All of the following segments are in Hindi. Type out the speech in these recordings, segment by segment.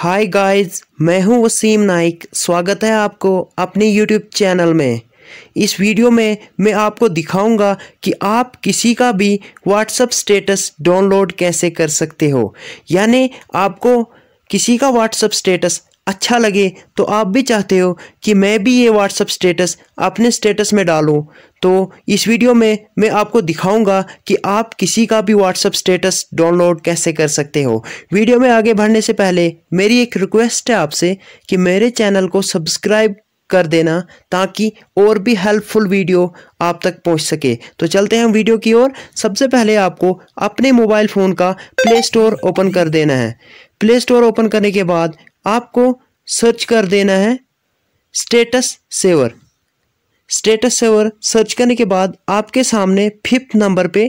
हाय गाइस मैं हूं वसीम नाइक स्वागत है आपको अपने यूट्यूब चैनल में इस वीडियो में मैं आपको दिखाऊंगा कि आप किसी का भी व्हाट्सअप स्टेटस डाउनलोड कैसे कर सकते हो यानी आपको किसी का व्हाट्सअप स्टेटस अच्छा लगे तो आप भी चाहते हो कि मैं भी ये व्हाट्सअप स्टेटस अपने स्टेटस में डालूं तो इस वीडियो में मैं आपको दिखाऊंगा कि आप किसी का भी व्हाट्सअप स्टेटस डाउनलोड कैसे कर सकते हो वीडियो में आगे बढ़ने से पहले मेरी एक रिक्वेस्ट है आपसे कि मेरे चैनल को सब्सक्राइब कर देना ताकि और भी हेल्पफुल वीडियो आप तक पहुंच सके तो चलते हैं वीडियो की ओर सबसे पहले आपको अपने मोबाइल फ़ोन का प्ले स्टोर ओपन कर देना है प्ले स्टोर ओपन करने के बाद आपको सर्च कर देना है status saver status saver search करने के बाद आपके सामने फिफ्थ नंबर पे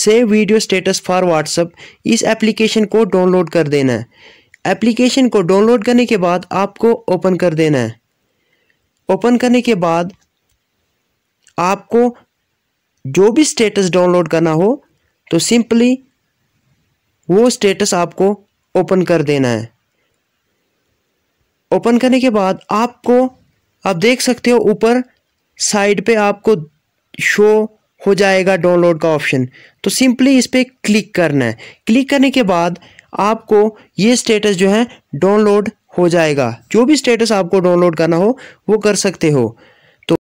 save video status for WhatsApp इस एप्लीकेशन को डाउनलोड कर देना है एप्लीकेशन को डाउनलोड करने के बाद आपको ओपन कर देना है ओपन करने के बाद आपको जो भी स्टेटस डाउनलोड करना हो तो सिंपली वो स्टेटस आपको ओपन कर देना है ओपन करने के बाद आपको आप देख सकते हो ऊपर साइड पे आपको शो हो जाएगा डाउनलोड का ऑप्शन तो सिंपली इस पर क्लिक करना है क्लिक करने के बाद आपको ये स्टेटस जो है डाउनलोड हो जाएगा जो भी स्टेटस आपको डाउनलोड करना हो वो कर सकते हो